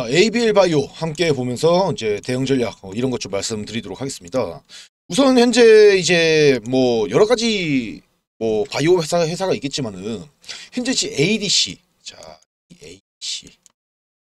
자, ABL 바이오 함께 보면서 이제 대응 전략 어, 이런 것 좀 말씀드리도록 하겠습니다. 우선 현재 이제 뭐 여러 가지 뭐 바이오 회사 회사가 있겠지만은 현재 지 ADC 자, ADC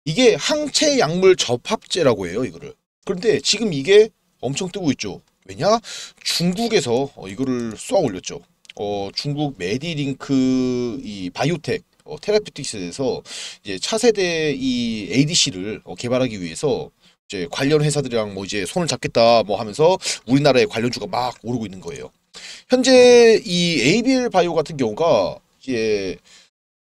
이게 항체 약물 접합제라고 해요, 이거를. 그런데 지금 이게 엄청 뜨고 있죠. 왜냐? 중국에서 어, 이거를 쏘아 올렸죠. 어, 중국 메디링크 이 바이오텍 어, 테라피틱스에서 이제 차세대 이 ADC를 어, 개발하기 위해서 이제 관련 회사들이랑 뭐 이제 손을 잡겠다 뭐 하면서 우리나라의 관련주가 막 오르고 있는 거예요. 현재 이 ABL 바이오 같은 경우가 이제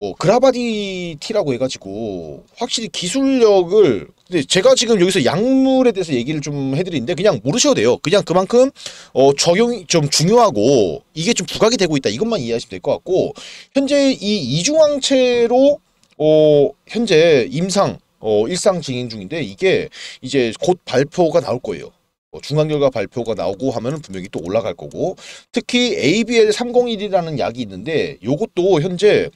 뭐 어, 그라바디티라고 해가지고 확실히 기술력을 근데 제가 지금 여기서 약물에 대해서 얘기를 좀 해드리는데 그냥 모르셔도 돼요. 그냥 그만큼 어 적용이 좀 중요하고 이게 좀 부각이 되고 있다 이것만 이해하시면 될 것 같고 현재 이 이중항체로 어 현재 임상 어 일상 진행 중인데 이게 이제 곧 발표가 나올 거예요. 뭐 어, 중간 결과 발표가 나오고 하면 은 분명히 또 올라갈 거고 특히 ABL 301이라는 약이 있는데 요것도 현재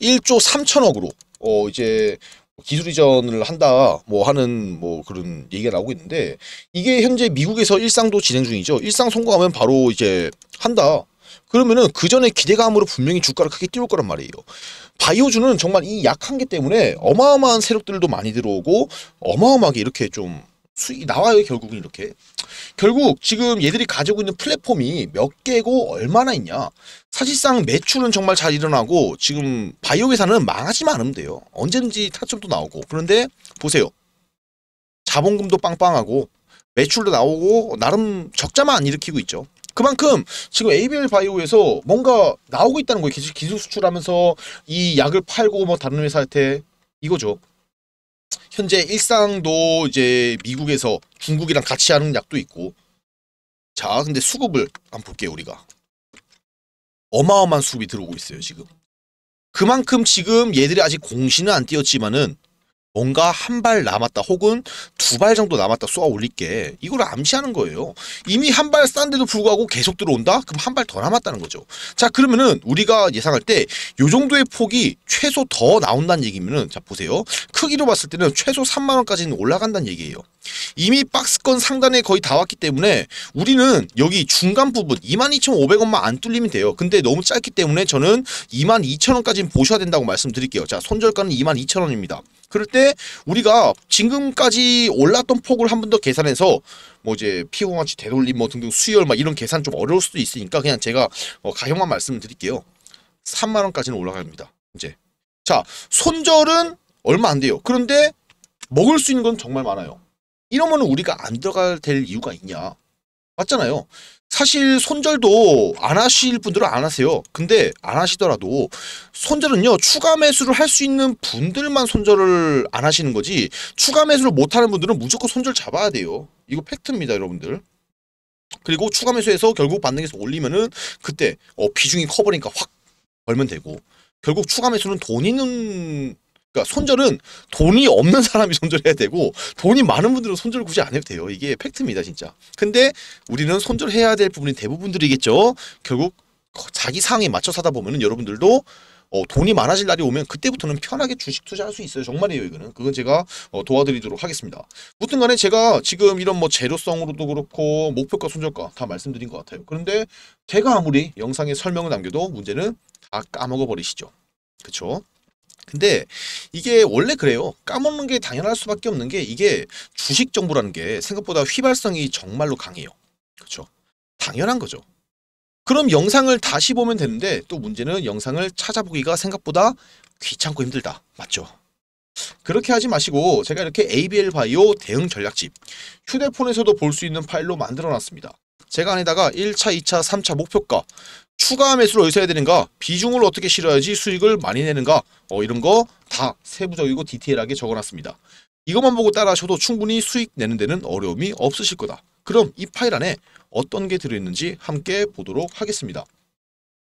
1조 3천억으로 어 이제 기술 이전을 한다 뭐 하는 뭐 그런 얘기가 나오고 있는데 이게 현재 미국에서 일상도 진행 중이죠. 일상 성공하면 바로 이제 한다. 그러면은 그 전에 기대감으로 분명히 주가를 크게 띄울 거란 말이에요. 바이오주는 정말 이 약한 게 때문에 어마어마한 세력들도 많이 들어오고 어마어마하게 이렇게 좀 수익이 나와요 결국은 이렇게 결국 지금 얘들이 가지고 있는 플랫폼이 몇 개고 얼마나 있냐 사실상 매출은 정말 잘 일어나고 지금 바이오 회사는 망하지만 않으면 돼요 언제든지 타점도 나오고 그런데 보세요 자본금도 빵빵하고 매출도 나오고 나름 적자만 안 일으키고 있죠 그만큼 지금 ABL 바이오에서 뭔가 나오고 있다는 거예요 기술, 기술 수출하면서 이 약을 팔고 뭐 다른 회사한테 이거죠 현재 일상도 이제 미국에서 중국이랑 같이 하는 약도 있고 자 근데 수급을 한번 볼게요 우리가 어마어마한 수급이 들어오고 있어요 지금 그만큼 지금 얘들이 아직 공신은안 띄었지만은 뭔가 한 발 남았다 혹은 두 발 정도 남았다 쏘아 올릴게 이걸 암시하는 거예요 이미 한 발 싼데도 불구하고 계속 들어온다 그럼 한 발 더 남았다는 거죠 자 그러면은 우리가 예상할 때 요 정도의 폭이 최소 더 나온다는 얘기면은 자 보세요 크기로 봤을 때는 최소 3만원까지는 올라간다는 얘기예요 이미 박스권 상단에 거의 다 왔기 때문에 우리는 여기 중간 부분 22,500원만 안 뚫리면 돼요. 근데 너무 짧기 때문에 저는 22,000원까지는 보셔야 된다고 말씀드릴게요. 자, 손절가는 22,000원입니다. 그럴 때 우리가 지금까지 올랐던 폭을 한 번 더 계산해서 뭐 이제 피오같이 되돌림 뭐 등등 수열 막 이런 계산 좀 어려울 수도 있으니까 그냥 제가 어, 가격만 말씀드릴게요. 3만 원까지는 올라갑니다. 이제 자 손절은 얼마 안 돼요. 그런데 먹을 수 있는 건 정말 많아요. 이러면 우리가 안 들어가야 될 이유가 있냐. 맞잖아요. 사실 손절도 안 하실 분들은 안 하세요. 근데 안 하시더라도 손절은요. 추가 매수를 할 수 있는 분들만 손절을 안 하시는 거지 추가 매수를 못하는 분들은 무조건 손절 잡아야 돼요. 이거 팩트입니다. 여러분들. 그리고 추가 매수해서 결국 반등해서 올리면은 그때 어, 비중이 커버리니까 확 벌면 되고 결국 추가 매수는 돈 있는 그러니까 손절은 돈이 없는 사람이 손절해야 되고 돈이 많은 분들은 손절 굳이 안 해도 돼요. 이게 팩트입니다, 진짜. 근데 우리는 손절해야 될 부분이 대부분들이겠죠. 결국 자기 상황에 맞춰 사다 보면은 여러분들도 어, 돈이 많아질 날이 오면 그때부터는 편하게 주식 투자할 수 있어요. 정말이에요, 이거는. 그건 제가 어, 도와드리도록 하겠습니다. 무튼 간에 제가 지금 이런 뭐재료성으로도 그렇고 목표가 손절가 다 말씀드린 것 같아요. 그런데 제가 아무리 영상에 설명을 남겨도 문제는 다 까먹어버리시죠. 그쵸? 근데 이게 원래 그래요. 까먹는 게 당연할 수밖에 없는 게 이게 주식 정보라는 게 생각보다 휘발성이 정말로 강해요. 그렇죠? 당연한 거죠. 그럼 영상을 다시 보면 되는데 또 문제는 영상을 찾아보기가 생각보다 귀찮고 힘들다. 맞죠? 그렇게 하지 마시고 제가 이렇게 ABL 바이오 대응 전략집 휴대폰에서도 볼 수 있는 파일로 만들어 놨습니다. 제가 안에다가 1차, 2차, 3차 목표가 추가 매수를 어디서 해야 되는가 비중을 어떻게 실어야지 수익을 많이 내는가 어, 이런 거 다 세부적이고 디테일하게 적어놨습니다. 이것만 보고 따라하셔도 충분히 수익 내는 데는 어려움이 없으실 거다. 그럼 이 파일 안에 어떤 게 들어있는지 함께 보도록 하겠습니다.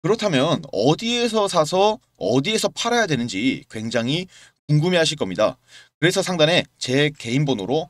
그렇다면 어디에서 사서 어디에서 팔아야 되는지 굉장히 궁금해 하실 겁니다. 그래서 상단에 제 개인 번호로